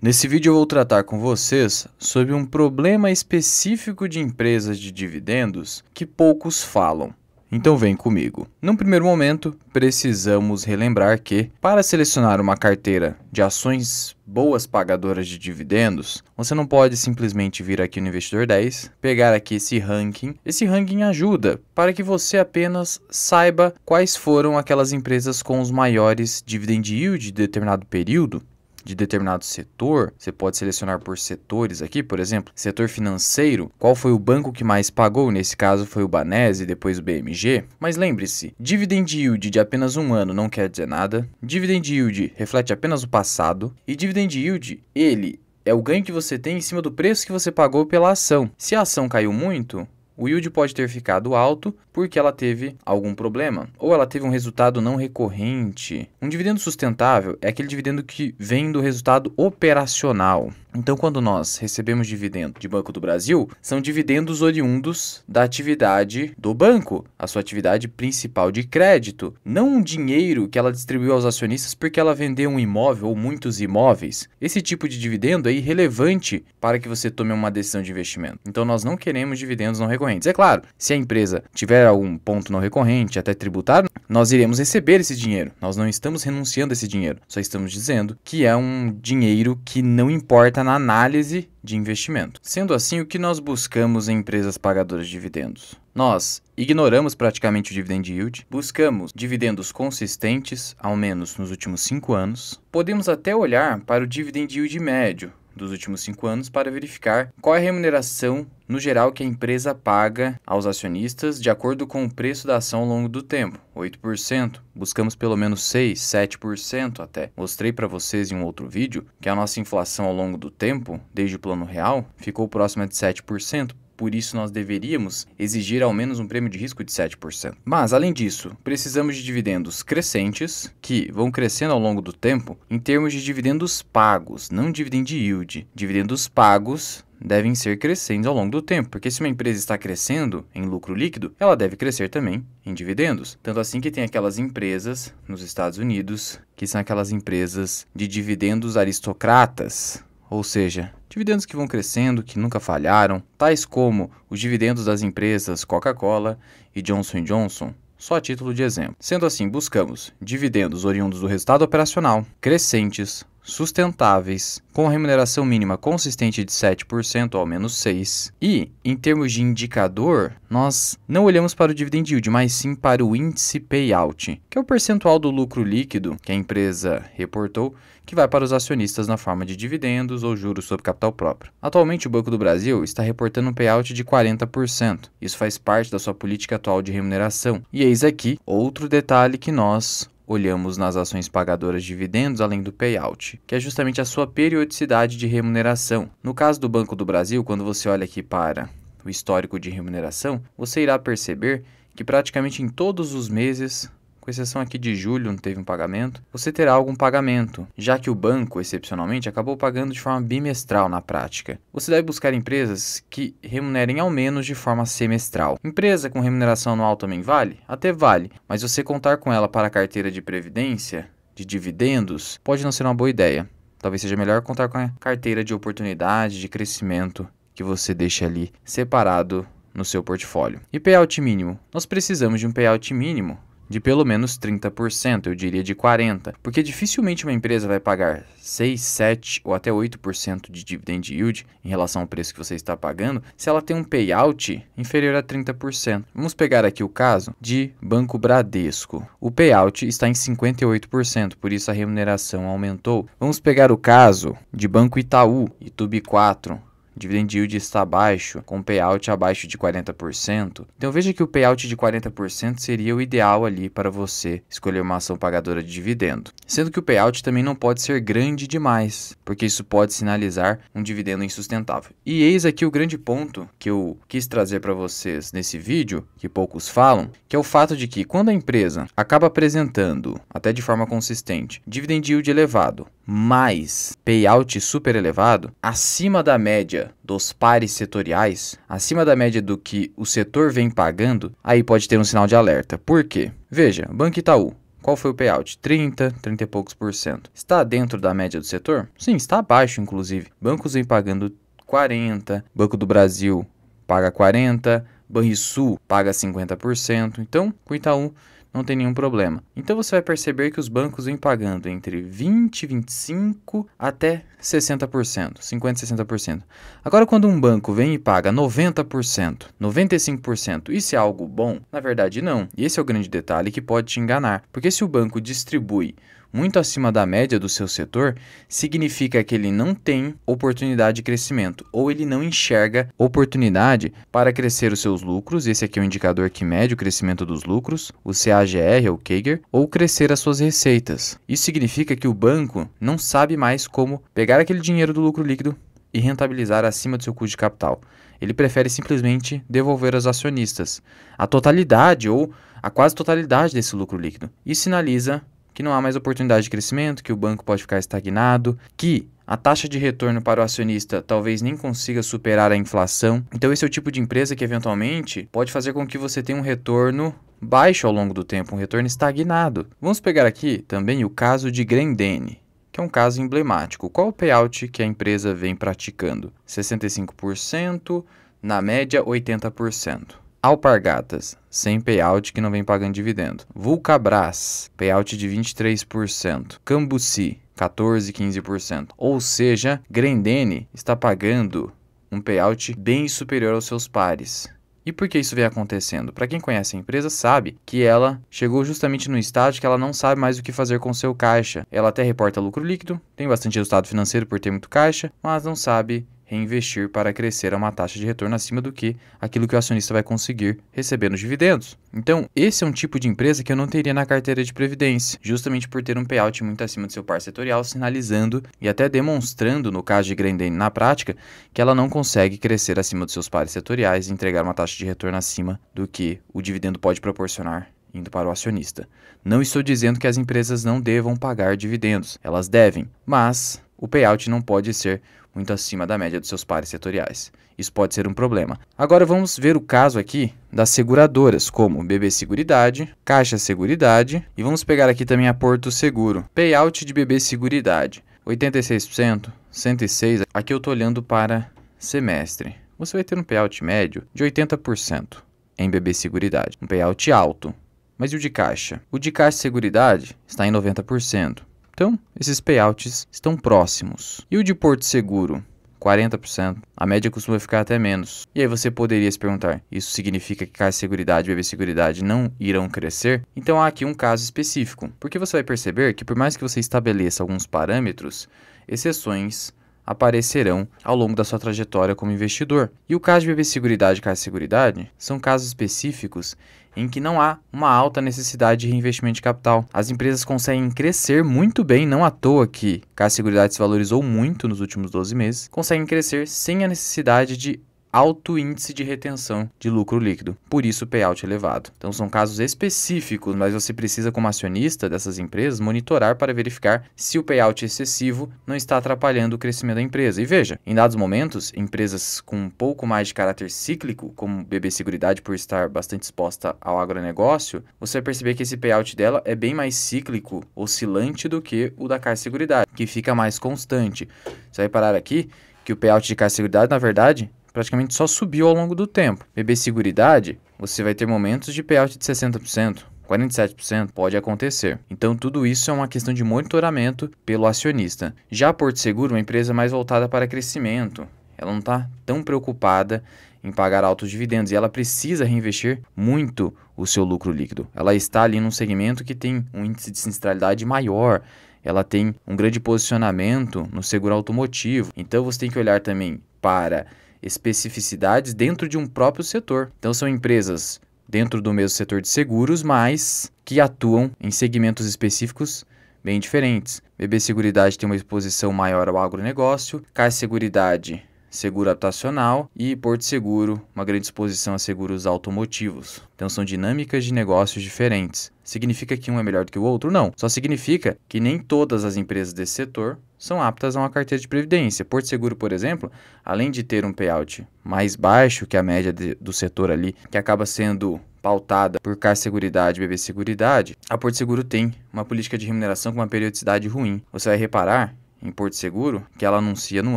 Nesse vídeo eu vou tratar com vocês sobre um problema específico de empresas de dividendos que poucos falam. Então vem comigo. Num primeiro momento, precisamos relembrar que, para selecionar uma carteira de ações boas pagadoras de dividendos, você não pode simplesmente vir aqui no Investidor 10, pegar aqui esse ranking. Esse ranking ajuda para que você apenas saiba quais foram aquelas empresas com os maiores dividend yield de determinado período de determinado setor, você pode selecionar por setores aqui, por exemplo, setor financeiro, qual foi o banco que mais pagou? Nesse caso foi o Banese, depois o BMG. Mas lembre-se, dividend yield de apenas um ano não quer dizer nada, dividend yield reflete apenas o passado, e dividend yield, ele é o ganho que você tem em cima do preço que você pagou pela ação. Se a ação caiu muito, o yield pode ter ficado alto porque ela teve algum problema, ou ela teve um resultado não recorrente. Um dividendo sustentável é aquele dividendo que vem do resultado operacional. Então, quando nós recebemos dividendo de Banco do Brasil, são dividendos oriundos da atividade do banco, a sua atividade principal de crédito, não um dinheiro que ela distribuiu aos acionistas porque ela vendeu um imóvel ou muitos imóveis. Esse tipo de dividendo é irrelevante para que você tome uma decisão de investimento. Então, nós não queremos dividendos não recorrentes. É claro, se a empresa tiver algum ponto não recorrente, até tributado, nós iremos receber esse dinheiro. Nós não estamos renunciando a esse dinheiro, só estamos dizendo que é um dinheiro que não importa feita na análise de investimento. Sendo assim, o que nós buscamos em empresas pagadoras de dividendos? Nós ignoramos praticamente o dividend yield, buscamos dividendos consistentes, ao menos nos últimos cinco anos. Podemos até olhar para o dividend yield médio, dos últimos cinco anos para verificar qual é a remuneração no geral que a empresa paga aos acionistas de acordo com o preço da ação ao longo do tempo, 8%. Buscamos pelo menos 6, 7% até. Mostrei para vocês em um outro vídeo que a nossa inflação ao longo do tempo, desde o plano real, ficou próxima de 7% por isso nós deveríamos exigir ao menos um prêmio de risco de 7%. Mas, além disso, precisamos de dividendos crescentes, que vão crescendo ao longo do tempo, em termos de dividendos pagos, não dividend yield. Dividendos pagos devem ser crescentes ao longo do tempo, porque se uma empresa está crescendo em lucro líquido, ela deve crescer também em dividendos. Tanto assim que tem aquelas empresas nos Estados Unidos que são aquelas empresas de dividendos aristocratas, ou seja, dividendos que vão crescendo, que nunca falharam, tais como os dividendos das empresas Coca-Cola e Johnson Johnson, só a título de exemplo. Sendo assim, buscamos dividendos oriundos do resultado operacional, crescentes, sustentáveis, com remuneração mínima consistente de 7% ao menos 6%. E, em termos de indicador, nós não olhamos para o dividend yield, mas sim para o índice payout, que é o percentual do lucro líquido que a empresa reportou, que vai para os acionistas na forma de dividendos ou juros sobre capital próprio. Atualmente, o Banco do Brasil está reportando um payout de 40%. Isso faz parte da sua política atual de remuneração. E eis aqui outro detalhe que nós olhamos nas ações pagadoras de dividendos além do payout, que é justamente a sua periodicidade de remuneração. No caso do Banco do Brasil, quando você olha aqui para o histórico de remuneração, você irá perceber que praticamente em todos os meses com exceção aqui de julho, não teve um pagamento, você terá algum pagamento, já que o banco, excepcionalmente, acabou pagando de forma bimestral na prática. Você deve buscar empresas que remunerem ao menos de forma semestral. Empresa com remuneração anual também vale? Até vale, mas você contar com ela para a carteira de previdência, de dividendos, pode não ser uma boa ideia. Talvez seja melhor contar com a carteira de oportunidade, de crescimento que você deixa ali separado no seu portfólio. E payout mínimo? Nós precisamos de um payout mínimo de pelo menos 30%, eu diria de 40%, porque dificilmente uma empresa vai pagar 6, 7 ou até 8% de dividend yield em relação ao preço que você está pagando se ela tem um payout inferior a 30%. Vamos pegar aqui o caso de Banco Bradesco. O payout está em 58%, por isso a remuneração aumentou. Vamos pegar o caso de Banco Itaú, Itub 4, dividend yield está abaixo, com payout abaixo de 40%. Então veja que o payout de 40% seria o ideal ali para você escolher uma ação pagadora de dividendo. Sendo que o payout também não pode ser grande demais, porque isso pode sinalizar um dividendo insustentável. E eis aqui o grande ponto que eu quis trazer para vocês nesse vídeo, que poucos falam, que é o fato de que quando a empresa acaba apresentando, até de forma consistente, dividend yield elevado, mais payout super elevado, acima da média dos pares setoriais, acima da média do que o setor vem pagando, aí pode ter um sinal de alerta. Por quê? Veja, Banco Itaú, qual foi o payout? 30, 30 e poucos por cento. Está dentro da média do setor? Sim, está abaixo, inclusive. Bancos vem pagando 40, Banco do Brasil paga 40, Banrisul paga 50%. Então, com Itaú não tem nenhum problema. Então você vai perceber que os bancos vêm pagando entre 20, 25 até 60%, 50, 60%. Agora quando um banco vem e paga 90%, 95%, isso é algo bom? Na verdade não. E esse é o grande detalhe que pode te enganar, porque se o banco distribui muito acima da média do seu setor, significa que ele não tem oportunidade de crescimento ou ele não enxerga oportunidade para crescer os seus lucros. Esse aqui é o indicador que mede o crescimento dos lucros, o CAGR é ou CAGR, ou crescer as suas receitas. Isso significa que o banco não sabe mais como pegar aquele dinheiro do lucro líquido e rentabilizar acima do seu custo de capital. Ele prefere simplesmente devolver aos acionistas a totalidade ou a quase totalidade desse lucro líquido. Isso sinaliza que não há mais oportunidade de crescimento, que o banco pode ficar estagnado, que a taxa de retorno para o acionista talvez nem consiga superar a inflação. Então, esse é o tipo de empresa que, eventualmente, pode fazer com que você tenha um retorno baixo ao longo do tempo, um retorno estagnado. Vamos pegar aqui também o caso de Grendene, que é um caso emblemático. Qual o payout que a empresa vem praticando? 65%, na média 80%. Alpargatas, sem payout que não vem pagando dividendo. Vulcabras, payout de 23%. Cambuci, 14, 15%. Ou seja, Grendene está pagando um payout bem superior aos seus pares. E por que isso vem acontecendo? Para quem conhece a empresa, sabe que ela chegou justamente no estágio que ela não sabe mais o que fazer com seu caixa. Ela até reporta lucro líquido, tem bastante resultado financeiro por ter muito caixa, mas não sabe reinvestir para crescer a uma taxa de retorno acima do que aquilo que o acionista vai conseguir recebendo os dividendos. Então, esse é um tipo de empresa que eu não teria na carteira de previdência, justamente por ter um payout muito acima do seu par setorial, sinalizando e até demonstrando, no caso de Grendene na prática, que ela não consegue crescer acima dos seus pares setoriais e entregar uma taxa de retorno acima do que o dividendo pode proporcionar indo para o acionista. Não estou dizendo que as empresas não devam pagar dividendos, elas devem, mas o payout não pode ser muito acima da média dos seus pares setoriais. Isso pode ser um problema. Agora vamos ver o caso aqui das seguradoras, como BB Seguridade, Caixa Seguridade e vamos pegar aqui também a Porto Seguro. Payout de BB Seguridade, 86%, 106%. Aqui eu estou olhando para semestre. Você vai ter um payout médio de 80% em BB Seguridade, um payout alto. Mas e o de caixa? O de caixa seguridade está em 90%. Então, esses payouts estão próximos. E o de Porto Seguro? 40%. A média costuma ficar até menos. E aí você poderia se perguntar: isso significa que Caixa Seguridade e BB Seguridade não irão crescer? Então há aqui um caso específico, porque você vai perceber que por mais que você estabeleça alguns parâmetros, exceções aparecerão ao longo da sua trajetória como investidor. E o caso de BB Seguridade e Caixa Seguridade são casos específicos em que não há uma alta necessidade de reinvestimento de capital. As empresas conseguem crescer muito bem, não à toa que, a Seguridade se valorizou muito nos últimos 12 meses, conseguem crescer sem a necessidade de alto índice de retenção de lucro líquido, por isso o payout elevado. Então são casos específicos, mas você precisa como acionista dessas empresas monitorar para verificar se o payout excessivo não está atrapalhando o crescimento da empresa. E veja, em dados momentos, empresas com um pouco mais de caráter cíclico, como BB Seguridade por estar bastante exposta ao agronegócio, você vai perceber que esse payout dela é bem mais cíclico, oscilante do que o da Car Seguridade, que fica mais constante. Você vai parar aqui que o payout de Car Seguridade, na verdade, praticamente só subiu ao longo do tempo. BB Seguridade, você vai ter momentos de payout de 60%. 47% pode acontecer. Então, tudo isso é uma questão de monitoramento pelo acionista. Já a Porto Seguro, uma empresa mais voltada para crescimento, ela não está tão preocupada em pagar altos dividendos e ela precisa reinvestir muito o seu lucro líquido. Ela está ali num segmento que tem um índice de sinistralidade maior, ela tem um grande posicionamento no seguro automotivo. Então, você tem que olhar também para especificidades dentro de um próprio setor. Então são empresas dentro do mesmo setor de seguros, mas que atuam em segmentos específicos bem diferentes. BB Seguridade tem uma exposição maior ao agronegócio, Caixa Seguridade seguro habitacional e Porto Seguro, uma grande exposição a seguros automotivos. Então são dinâmicas de negócios diferentes. Significa que um é melhor do que o outro? Não. Só significa que nem todas as empresas desse setor são aptas a uma carteira de previdência. Porto Seguro, por exemplo, além de ter um payout mais baixo que a média de, do setor ali, que acaba sendo pautada por Car Seguridade e BB Seguridade, a Porto Seguro tem uma política de remuneração com uma periodicidade ruim. Você vai reparar em Porto Seguro, que ela anuncia no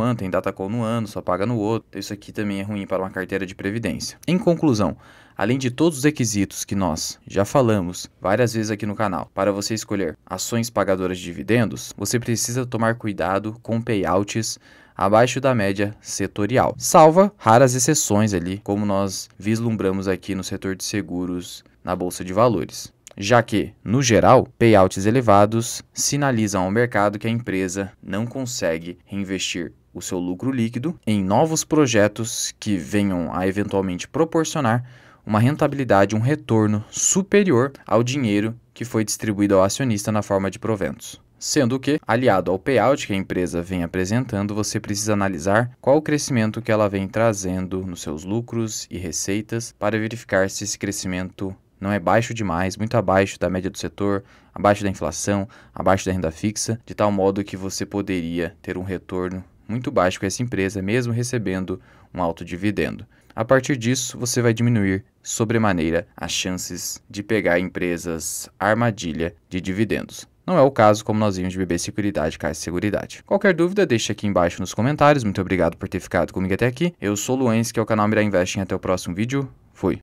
ano, tem data call no ano, só paga no outro. Isso aqui também é ruim para uma carteira de previdência. Em conclusão, além de todos os requisitos que nós já falamos várias vezes aqui no canal, para você escolher ações pagadoras de dividendos, você precisa tomar cuidado com payouts abaixo da média setorial, salva raras exceções ali, como nós vislumbramos aqui no setor de seguros na bolsa de valores já que, no geral, payouts elevados sinalizam ao mercado que a empresa não consegue reinvestir o seu lucro líquido em novos projetos que venham a eventualmente proporcionar uma rentabilidade, um retorno superior ao dinheiro que foi distribuído ao acionista na forma de proventos. Sendo que, aliado ao payout que a empresa vem apresentando, você precisa analisar qual o crescimento que ela vem trazendo nos seus lucros e receitas para verificar se esse crescimento não é baixo demais, muito abaixo da média do setor, abaixo da inflação, abaixo da renda fixa, de tal modo que você poderia ter um retorno muito baixo com essa empresa, mesmo recebendo um alto dividendo. A partir disso, você vai diminuir sobremaneira as chances de pegar empresas armadilha de dividendos. Não é o caso, como nós vimos de BB Seguridade, Caixa Seguridade. Qualquer dúvida, deixe aqui embaixo nos comentários. Muito obrigado por ter ficado comigo até aqui. Eu sou o Luens, que é o canal Mirar Investing. Até o próximo vídeo. Fui.